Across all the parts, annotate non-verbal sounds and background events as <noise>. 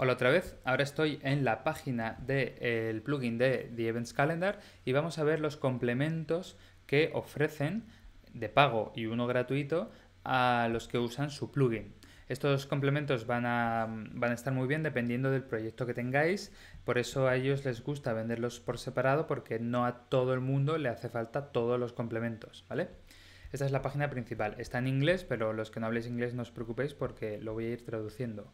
Hola otra vez, ahora estoy en la página del plugin de The Events Calendar y vamos a ver los complementos que ofrecen de pago y uno gratuito a los que usan su plugin. Estos complementos van a, estar muy bien dependiendo del proyecto que tengáis, por eso a ellos les gusta venderlos por separado porque no a todo el mundo le hace falta todos los complementos, ¿vale? Esta es la página principal, está en inglés, pero los que no habléis inglés no os preocupéis porque lo voy a ir traduciendo.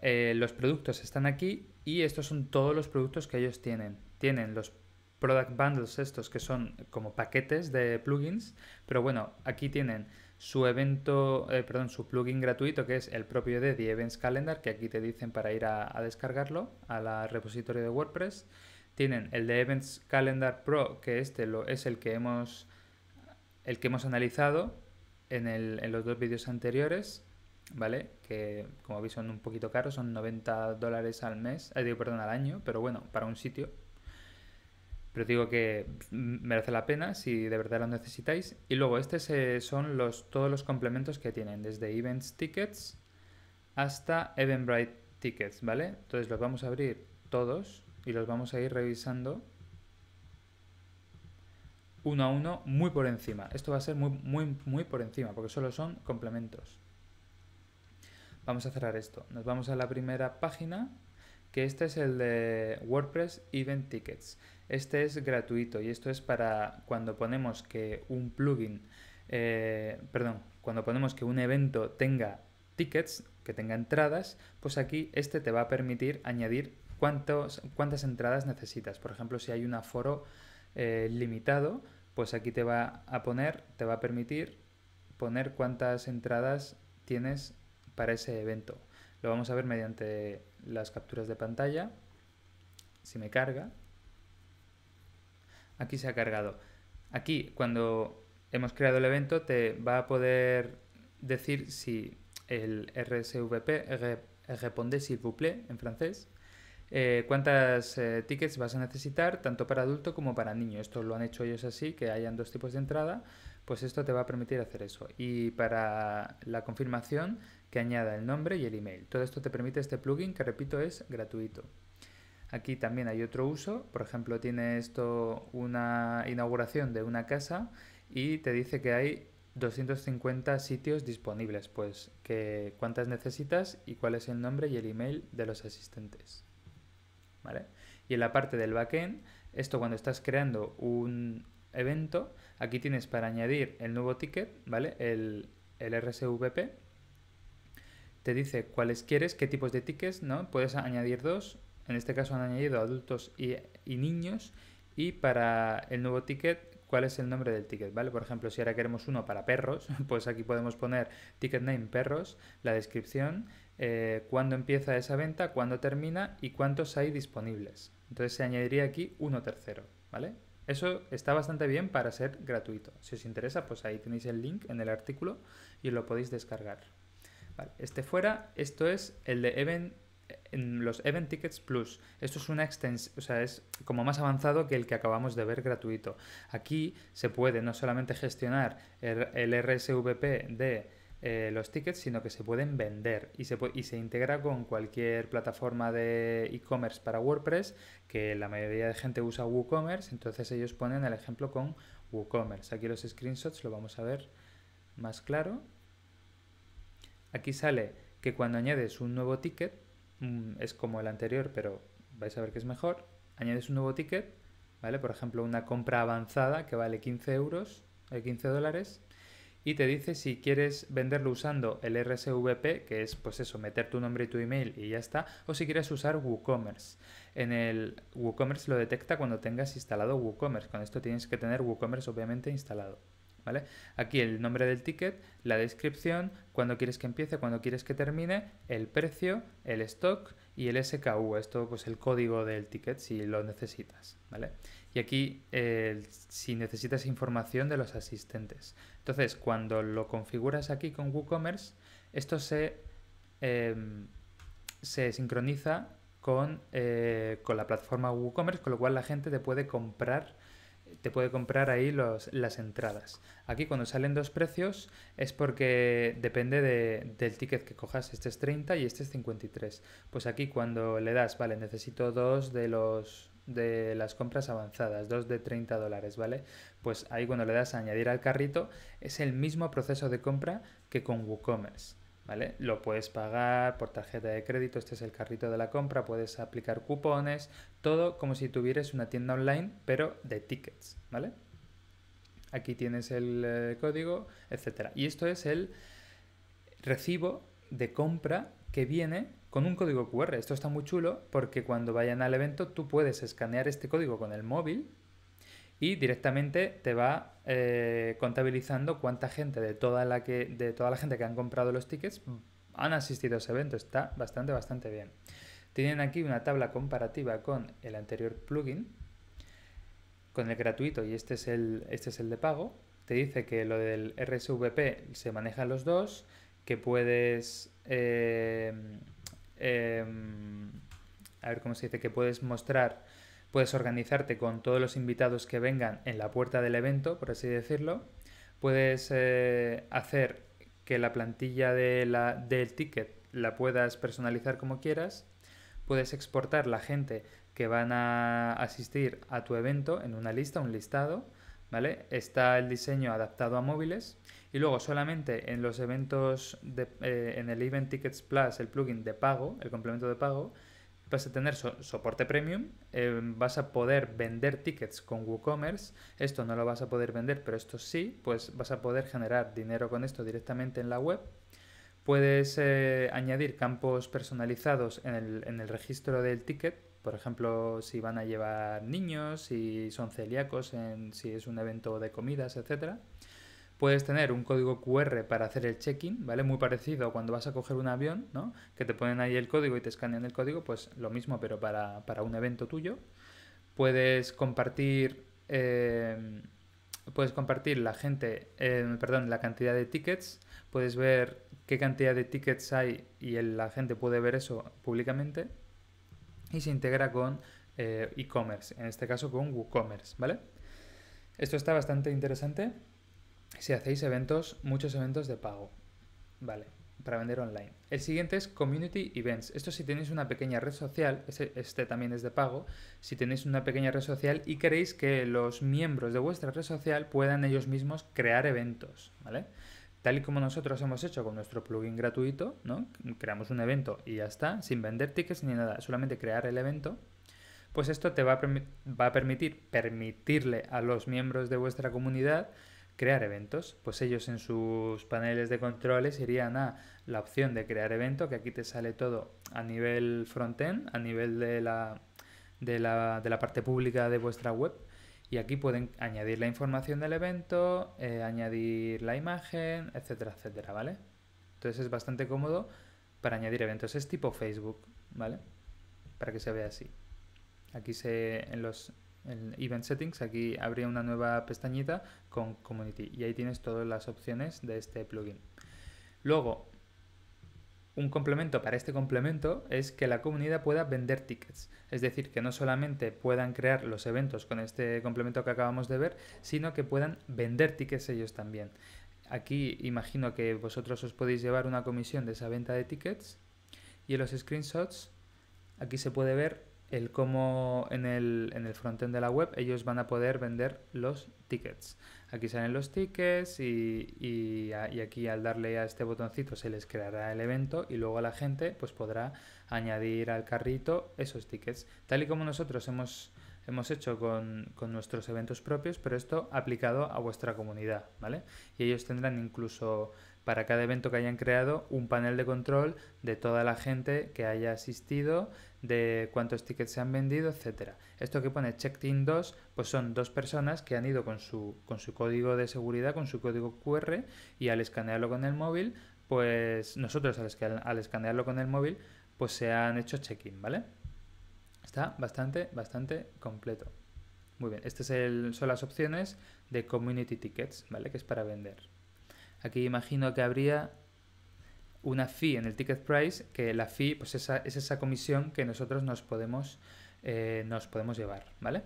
Eh, los productos están aquí y estos son todos los productos que ellos tienen. Tienen los product bundles estos que son como paquetes de plugins, pero bueno, aquí tienen su evento, eh, perdón, su plugin gratuito que es el propio de The Events Calendar, que aquí te dicen para ir a, descargarlo a la repositorio de WordPress. Tienen el de Events Calendar Pro, que este lo, es el que hemos el que hemos analizado en, en los dos vídeos anteriores. ¿vale? Que como veis son un poquito caros, son 90 dólares al mes, eh, digo, perdón, al año, pero bueno, para un sitio. Pero digo que mm, merece la pena si de verdad lo necesitáis. Y luego, estos son los, todos los complementos que tienen, desde Events Tickets hasta Eventbrite Tickets, ¿vale? Entonces los vamos a abrir todos y los vamos a ir revisando uno a uno muy por encima. Esto va a ser muy, muy, muy por encima, porque solo son complementos. Vamos a cerrar esto. Nos vamos a la primera página, que este es el de WordPress Event Tickets. Este es gratuito y esto es para cuando ponemos que un plugin, eh, perdón, cuando ponemos que un evento tenga tickets, que tenga entradas, pues aquí este te va a permitir añadir cuántos, cuántas entradas necesitas. Por ejemplo, si hay un aforo eh, limitado, pues aquí te va a poner, te va a permitir poner cuántas entradas tienes para ese evento. Lo vamos a ver mediante las capturas de pantalla. Si me carga. Aquí se ha cargado. Aquí, cuando hemos creado el evento, te va a poder decir si el RSVP responde si vous plaît en francés. Eh, cuántas eh, tickets vas a necesitar, tanto para adulto como para niño. Esto lo han hecho ellos así, que hayan dos tipos de entrada, pues esto te va a permitir hacer eso. Y para la confirmación que añada el nombre y el email. Todo esto te permite este plugin que repito es gratuito. Aquí también hay otro uso, por ejemplo tiene esto una inauguración de una casa y te dice que hay 250 sitios disponibles, pues que cuántas necesitas y cuál es el nombre y el email de los asistentes. Y en la parte del backend, esto cuando estás creando un evento, aquí tienes para añadir el nuevo ticket, ¿vale? El, el RSVP te dice cuáles quieres, qué tipos de tickets, ¿no? Puedes añadir dos, en este caso han añadido adultos y, niños, y para el nuevo ticket, cuál es el nombre del ticket, ¿vale? Por ejemplo, si ahora queremos uno para perros, <laughs> pues aquí podemos poner ticket name perros, la descripción, eh, cuándo empieza esa venta, cuándo termina y cuántos hay disponibles. Entonces se añadiría aquí uno tercero, ¿vale? Eso está bastante bien para ser gratuito. Si os interesa, pues ahí tenéis el link en el artículo y lo podéis descargar este fuera, esto es el de event, en los Event Tickets Plus. Esto es una extensión, o sea, es como más avanzado que el que acabamos de ver gratuito. Aquí se puede no solamente gestionar er, el, RSVP de eh, los tickets, sino que se pueden vender y se, y se integra con cualquier plataforma de e-commerce para WordPress, que la mayoría de gente usa WooCommerce, entonces ellos ponen el ejemplo con WooCommerce. Aquí los screenshots lo vamos a ver más claro. Aquí sale que cuando añades un nuevo ticket, mm, es como el anterior, pero vais a ver que es mejor, añades un nuevo ticket, ¿vale? Por ejemplo, una compra avanzada que vale 15 euros, 15 eh, dólares, y te dice si quieres venderlo usando el RSVP, que es pues eso, meter tu nombre y tu email y ya está, o si quieres usar WooCommerce. En el WooCommerce lo detecta cuando tengas instalado WooCommerce, con esto tienes que tener WooCommerce obviamente instalado. ¿vale? Aquí el nombre del ticket, la descripción, cuando quieres que empiece, cuando quieres que termine, el precio, el stock y el SKU, esto pues el código del ticket si lo necesitas, ¿vale? Y aquí si necesitas información de los asistentes. Entonces, cuando lo configuras aquí con WooCommerce, esto se, em, se sincroniza con, eh, con la plataforma WooCommerce, con lo cual la gente te puede comprar te puede comprar ahí los, las entradas. Aquí cuando salen dos precios es porque depende de, del ticket que cojas. Este es 30 y este es 53. Pues aquí cuando le das, vale, necesito dos de los de las compras avanzadas, dos de 30 dólares, ¿vale? Pues ahí cuando le das a añadir al carrito es el mismo proceso de compra que con WooCommerce. Lo puedes pagar por tarjeta de crédito, este es el carrito de la compra, puedes aplicar cupones, todo como si tuvieras una tienda online, pero de tickets, ¿vale? Aquí tienes el eh, código, etcétera. Y esto es el recibo de compra que viene con un código QR. Esto está muy chulo porque cuando vayan al evento tú puedes escanear este código con el móvil y directamente te va eh, contabilizando cuánta gente de toda la que de toda la gente que han comprado los tickets mm. han asistido a ese evento. Está bastante bastante bien. Tienen aquí una tabla comparativa con el anterior plugin, con el gratuito y este es el este es el de pago. Te dice que lo del RSVP se maneja los dos, que puedes eh, em, a ver cómo se dice que puedes mostrar Puedes organizarte con todos los invitados que vengan en la puerta del evento, por así decirlo. Puedes eh, hacer que la plantilla la, del ticket la puedas personalizar como quieras. Puedes exportar la gente que van a asistir a tu evento en una lista, un listado. ¿Vale? Está el diseño adaptado a móviles y luego solamente en los eventos eh, en el Event Tickets Plus, el plugin de pago, el complemento de pago, vas a tener soporte premium, eh, vas a poder vender tickets con WooCommerce, esto no lo vas a poder vender, pero esto sí, pues vas a poder generar dinero con esto directamente en la web. Puedes eh, añadir campos personalizados en el, registro del ticket, por ejemplo, si van a llevar niños, si son celíacos, si es un evento de comidas, etcétera puedes tener un código QR para hacer el check-in, ¿vale? Muy parecido a cuando vas a coger un avión, ¿no? Que te ponen ahí el código y te escanean el código, pues lo mismo, pero para, un evento tuyo. Puedes compartir. Eh, puedes compartir la gente, eh, perdón, la cantidad de tickets, puedes ver qué cantidad de tickets hay y la gente puede ver eso públicamente y se integra con eh, e-commerce, en este caso con WooCommerce, ¿vale? Esto está bastante interesante si hacéis eventos, muchos eventos de pago. Vale, para vender online. El siguiente es Community Events. Esto si tenéis una pequeña red social, este, también es de pago, si tenéis una pequeña red social y queréis que los miembros de vuestra red social puedan ellos mismos crear eventos, ¿vale? Tal y como nosotros hemos hecho con nuestro plugin gratuito, ¿no? Creamos un evento y ya está, sin vender tickets ni nada, solamente crear el evento. Pues esto te va va a permitir permitirle a los miembros de vuestra comunidad crear eventos. Pues ellos en sus paneles de controles irían a la opción de crear evento, que aquí te sale todo a nivel frontend, a nivel de la, de la, de la parte pública de vuestra web. Y aquí pueden añadir la información del evento, eh, añadir la imagen, etcétera, etcétera, ¿vale? Entonces es bastante cómodo para añadir eventos. Es tipo Facebook, ¿vale? Para que se vea así. Aquí se, en los el Event Settings, aquí habría una nueva pestañita con Community y ahí tienes todas las opciones de este plugin. Luego, un complemento para este complemento es que la comunidad pueda vender tickets, es decir, que no solamente puedan crear los eventos con este complemento que acabamos de ver, sino que puedan vender tickets ellos también. Aquí imagino que vosotros os podéis llevar una comisión de esa venta de tickets y en los screenshots aquí se puede ver el cómo en el, en el frontend de la web ellos van a poder vender los tickets. Aquí salen los tickets y, y, y, aquí al darle a este botoncito se les creará el evento y luego la gente pues podrá añadir al carrito esos tickets. Tal y como nosotros hemos hemos hecho con, nuestros eventos propios, pero esto aplicado a vuestra comunidad, ¿vale? Y ellos tendrán incluso para cada evento que hayan creado un panel de control de toda la gente que haya asistido, de cuántos tickets se han vendido, etcétera. Esto que pone check in 2, pues son dos personas que han ido con su, con su código de seguridad, con su código QR, y al escanearlo con el móvil, pues nosotros al, escanearlo con el móvil, pues se han hecho check-in, ¿vale? Está bastante, bastante completo. Muy bien, estas son las opciones de Community Tickets, ¿vale? Que es para vender. Aquí imagino que habría una fee en el ticket price, que la fee pues esa, es esa comisión que nosotros nos podemos, eh, nos podemos llevar, ¿vale?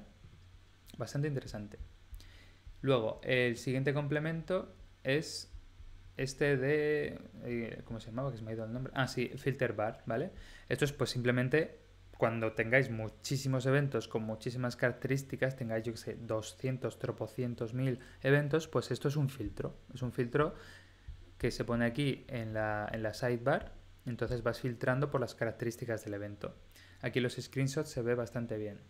Bastante interesante. Luego, el siguiente complemento es este de... Eh, ¿Cómo se llamaba? Que se me ha ido el nombre. Ah, sí, filter bar, ¿vale? Esto es pues simplemente cuando tengáis muchísimos eventos con muchísimas características, tengáis, yo que sé, 200, tropocientos, mil eventos, pues esto es un filtro. Es un filtro que se pone aquí en la, en la sidebar, entonces vas filtrando por las características del evento. Aquí los screenshots se ve bastante bien.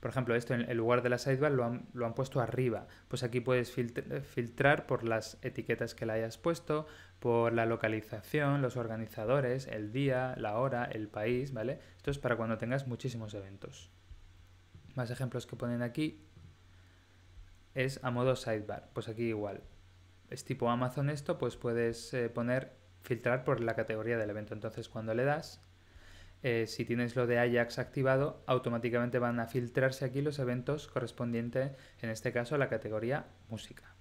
Por ejemplo, esto en el lugar de la sidebar lo han, lo han puesto arriba. Pues aquí puedes eh, filtrar por las etiquetas que le hayas puesto, por la localización, los organizadores, el día, la hora, el país, ¿vale? Esto es para cuando tengas muchísimos eventos. Más ejemplos que ponen aquí es a modo sidebar. Pues aquí igual. Es tipo Amazon esto, pues puedes eh, poner filtrar por la categoría del evento. Entonces cuando le das, eh, si tienes lo de Ajax activado, automáticamente van a filtrarse aquí los eventos correspondientes, en este caso, a la categoría música.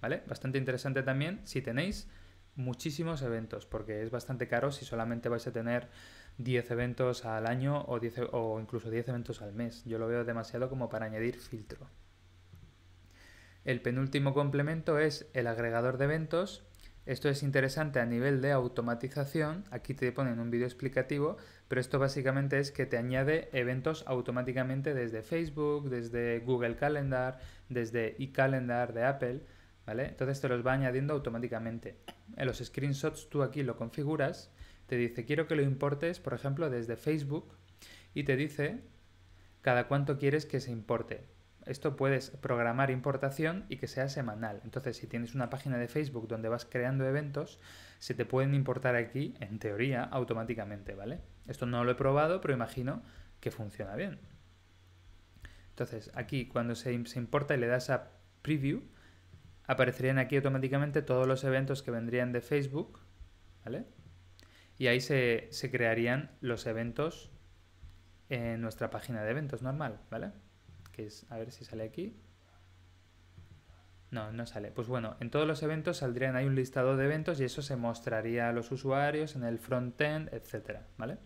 ¿Vale? Bastante interesante también si tenéis muchísimos eventos, porque es bastante caro si solamente vais a tener 10 eventos al año o, o incluso 10 eventos al mes. Yo lo veo demasiado como para añadir filtro. El penúltimo complemento es el agregador de eventos, esto es interesante a nivel de automatización. Aquí te ponen un vídeo explicativo, pero esto básicamente es que te añade eventos automáticamente desde Facebook, desde Google Calendar, desde eCalendar de Apple, ¿vale? Entonces te los va añadiendo automáticamente. En los screenshots tú aquí lo configuras, te dice quiero que lo importes, por ejemplo, desde Facebook y te dice cada cuánto quieres que se importe esto puedes programar importación y que sea semanal. Entonces, si tienes una página de Facebook donde vas creando eventos, se te pueden importar aquí, en teoría, automáticamente, ¿vale? Esto no lo he probado, pero imagino que funciona bien. Entonces, aquí cuando se, importa y le das a Preview, aparecerían aquí automáticamente todos los eventos que vendrían de Facebook, ¿vale? Y ahí se, se crearían los eventos en nuestra página de eventos normal, ¿vale? que es, a ver si sale aquí. No, no sale. Pues bueno, en todos los eventos saldrían hay un listado de eventos y eso se mostraría a los usuarios en el frontend, etcétera, ¿vale?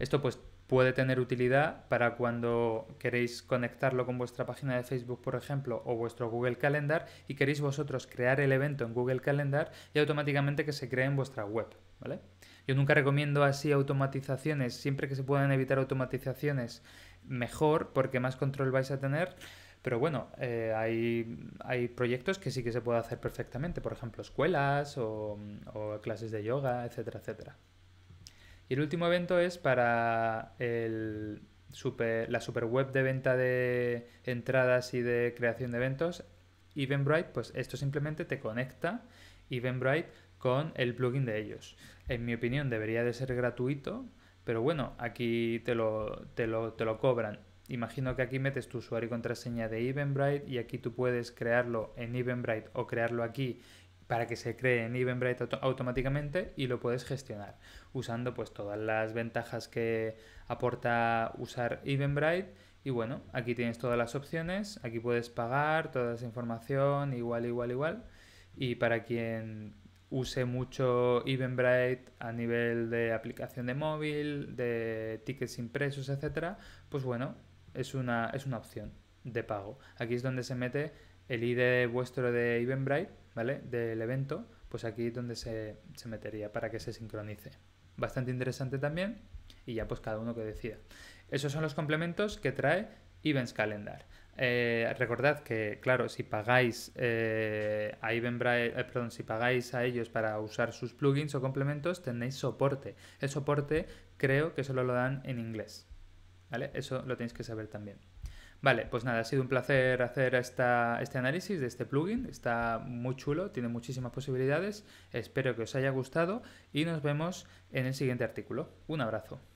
Esto pues puede tener utilidad para cuando queréis conectarlo con vuestra página de Facebook, por ejemplo, o vuestro Google Calendar y queréis vosotros crear el evento en Google Calendar y automáticamente que se cree en vuestra web, ¿vale? Yo nunca recomiendo así automatizaciones, siempre que se puedan evitar automatizaciones, mejor, porque más control vais a tener. Pero bueno, eh, hay, proyectos que sí que se puede hacer perfectamente, por ejemplo, escuelas o, clases de yoga, etcétera, etcétera. Y el último evento es para el super, la web de venta de entradas y de creación de eventos, Eventbrite, pues esto simplemente te conecta Eventbrite con el plugin de ellos. En mi opinión debería de ser gratuito, pero bueno, aquí te lo, te lo, cobran. Imagino que aquí metes tu usuario y contraseña de Eventbrite y aquí tú puedes crearlo en Eventbrite o crearlo aquí para que se cree en Eventbrite automáticamente y lo puedes gestionar usando pues todas las ventajas que aporta usar Eventbrite y bueno, aquí tienes todas las opciones, aquí puedes pagar toda esa información, igual, igual, igual y para quien use mucho Eventbrite a nivel de aplicación de móvil, de tickets impresos, etcétera, pues bueno, es una, es una opción de pago. Aquí es donde se mete el ID vuestro de Eventbrite, ¿vale? Del evento, pues aquí es donde se, se metería para que se sincronice. Bastante interesante también y ya pues cada uno que decida. Esos son los complementos que trae Events Calendar. Eh, recordad que, claro, si pagáis eh, a eh, perdón, si pagáis a ellos para usar sus plugins o complementos, tenéis soporte. El soporte creo que solo lo dan en inglés. ¿Vale? Eso lo tenéis que saber también. Vale, pues nada, ha sido un placer hacer este análisis de este plugin. Está muy chulo, tiene muchísimas posibilidades. Espero que os haya gustado y nos vemos en el siguiente artículo. Un abrazo.